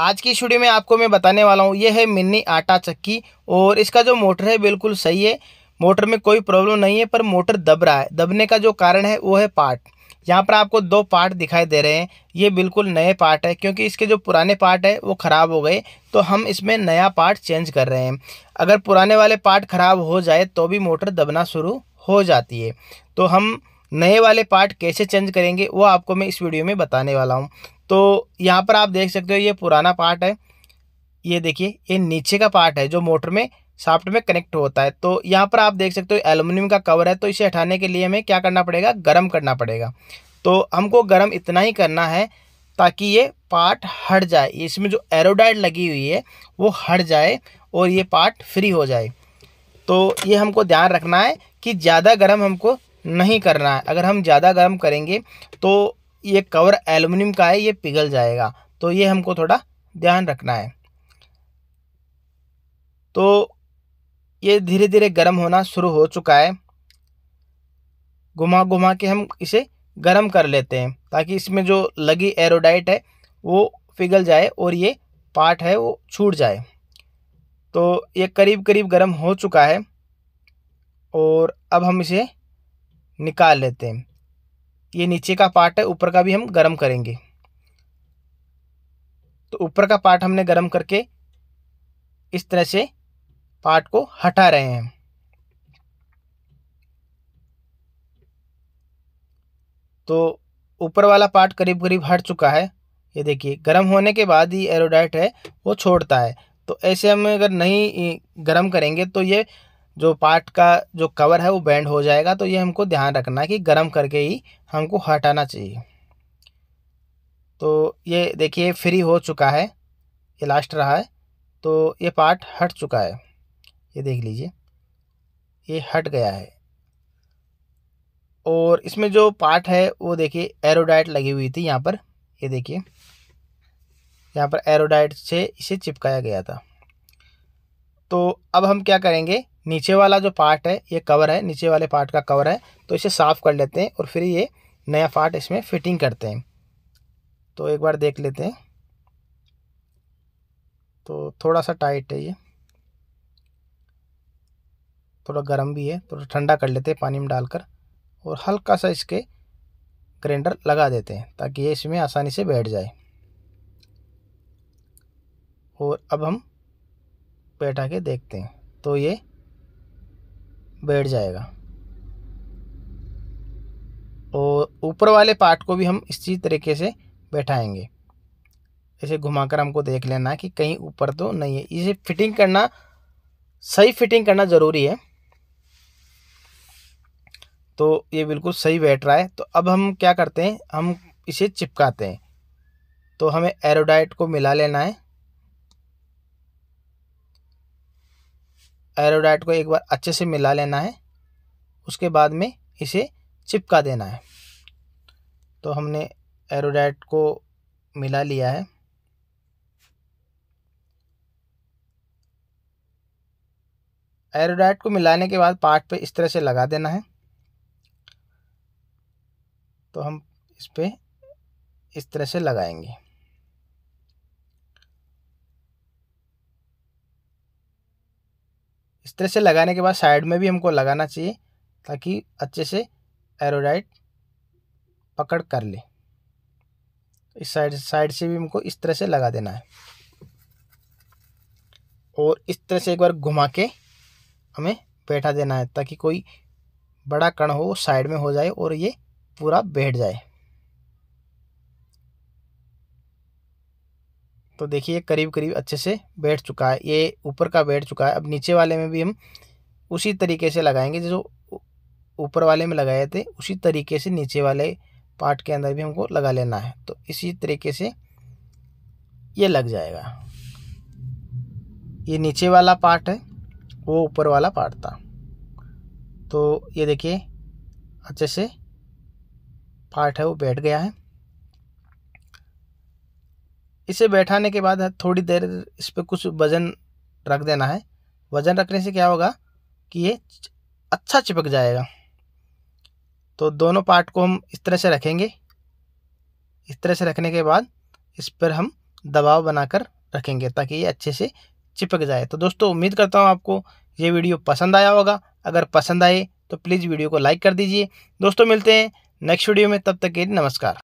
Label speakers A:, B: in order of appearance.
A: आज की स्टूडियो में आपको मैं बताने वाला हूँ ये है मिनी आटा चक्की और इसका जो मोटर है बिल्कुल सही है मोटर में कोई प्रॉब्लम नहीं है पर मोटर दब रहा है दबने का जो कारण है वो है पार्ट यहाँ पर आपको दो पार्ट दिखाई दे रहे हैं ये बिल्कुल नए पार्ट है क्योंकि इसके जो पुराने पार्ट है वो ख़राब हो गए तो हम इसमें नया पार्ट चेंज कर रहे हैं अगर पुराने वाले पार्ट ख़राब हो जाए तो भी मोटर दबना शुरू हो जाती है तो हम नए वाले पार्ट कैसे चेंज करेंगे वो आपको मैं इस वीडियो में बताने वाला हूँ तो यहाँ पर आप देख सकते हो ये पुराना पार्ट है ये देखिए ये नीचे का पार्ट है जो मोटर में साफ्ट में कनेक्ट होता है तो यहाँ पर आप देख सकते हो एलुमिनियम का कवर है तो इसे हटाने के लिए हमें क्या करना पड़ेगा गर्म करना पड़ेगा तो हमको गर्म इतना ही करना है ताकि ये पार्ट हट जाए इसमें जो एरोडाइड लगी हुई है वो हट जाए और ये पार्ट फ्री हो जाए तो ये हमको ध्यान रखना है कि ज़्यादा गर्म हमको नहीं करना है अगर हम ज़्यादा गर्म करेंगे तो ये कवर एलुमिनियम का है ये पिघल जाएगा तो ये हमको थोड़ा ध्यान रखना है तो ये धीरे धीरे गर्म होना शुरू हो चुका है घुमा घुमा के हम इसे गर्म कर लेते हैं ताकि इसमें जो लगी एरोडाइट है वो पिघल जाए और ये पार्ट है वो छूट जाए तो ये करीब करीब गर्म हो चुका है और अब हम इसे निकाल लेते हैं ये नीचे का पार्ट है ऊपर का भी हम गर्म करेंगे तो ऊपर का पार्ट हमने गर्म करके इस तरह से पार्ट को हटा रहे हैं तो ऊपर वाला पार्ट करीब करीब हट चुका है ये देखिए गर्म होने के बाद ही एरोडाइट है वो छोड़ता है तो ऐसे हम अगर नहीं गर्म करेंगे तो ये जो पार्ट का जो कवर है वो बैंड हो जाएगा तो ये हमको ध्यान रखना है कि गर्म करके ही हमको हटाना चाहिए तो ये देखिए फ्री हो चुका है ये लास्ट रहा है तो ये पार्ट हट चुका है ये देख लीजिए ये हट गया है और इसमें जो पार्ट है वो देखिए एरोडाइट लगी हुई थी यहाँ पर ये देखिए यहाँ पर एरोडाइट से इसे चिपकाया गया था तो अब हम क्या करेंगे नीचे वाला जो पार्ट है ये कवर है नीचे वाले पार्ट का कवर है तो इसे साफ़ कर लेते हैं और फिर ये नया पार्ट इसमें फिटिंग करते हैं तो एक बार देख लेते हैं तो थोड़ा सा टाइट है ये थोड़ा गर्म भी है थोड़ा ठंडा कर लेते हैं पानी में डालकर और हल्का सा इसके ग्राइंडर लगा देते हैं ताकि ये इसमें आसानी से बैठ जाए और अब हम बैठा के देखते हैं तो ये बैठ जाएगा और ऊपर वाले पार्ट को भी हम इसी तरीके से बैठाएंगे इसे घुमाकर हमको देख लेना है कि कहीं ऊपर तो नहीं है इसे फिटिंग करना सही फिटिंग करना ज़रूरी है तो ये बिल्कुल सही बैठ रहा है तो अब हम क्या करते हैं हम इसे चिपकाते हैं तो हमें एरोडाइट को मिला लेना है एरोडाइट को एक बार अच्छे से मिला लेना है उसके बाद में इसे चिपका देना है तो हमने एरोडाइट को मिला लिया है एरोडाइट को मिलाने के बाद पार्ट पे इस तरह से लगा देना है तो हम इस पर इस तरह से लगाएंगे इस तरह से लगाने के बाद साइड में भी हमको लगाना चाहिए ताकि अच्छे से एरोडाइट पकड़ कर ले इस साइड साइड से भी हमको इस तरह से लगा देना है और इस तरह से एक बार घुमा के हमें बैठा देना है ताकि कोई बड़ा कण हो साइड में हो जाए और ये पूरा बैठ जाए तो देखिए करीब करीब अच्छे से बैठ चुका है ये ऊपर का बैठ चुका है अब नीचे वाले में भी हम उसी तरीके से लगाएंगे जो ऊपर वाले में लगाए थे उसी तरीके से नीचे वाले पार्ट के अंदर भी हमको लगा लेना है तो इसी तरीके से ये लग जाएगा ये नीचे वाला पार्ट है वो ऊपर वाला पार्ट था तो ये देखिए अच्छे से पार्ट है वो बैठ गया है इसे बैठाने के बाद थोड़ी देर इस पर कुछ वज़न रख देना है वज़न रखने से क्या होगा कि ये अच्छा चिपक जाएगा तो दोनों पार्ट को हम इस तरह से रखेंगे इस तरह से रखने के बाद इस पर हम दबाव बनाकर रखेंगे ताकि ये अच्छे से चिपक जाए तो दोस्तों उम्मीद करता हूँ आपको ये वीडियो पसंद आया होगा अगर पसंद आए तो प्लीज़ वीडियो को लाइक कर दीजिए दोस्तों मिलते हैं नेक्स्ट वीडियो में तब तक के नमस्कार